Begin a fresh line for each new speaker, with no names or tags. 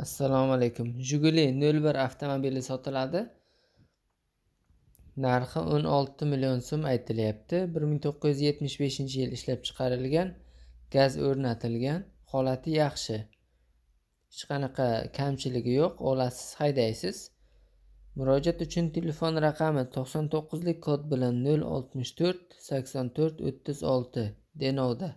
assalomu alaykum jiguli nol bir avtomobili sotiladi narxi o'n olti million so'm aytilyapti bir ming to'qqiz yuz yetmish beshinchi yil ishlab chiqarilgan gaz o'rnatilgan holati yaxshi hech qanaqa kamchiligi yo'q olasiz haydaysiz murojaat uchun telefon raqami to'qson to'qqizlik kod bilan nol oltmish to'rt sakson to'rt o'ttiz olti
denovda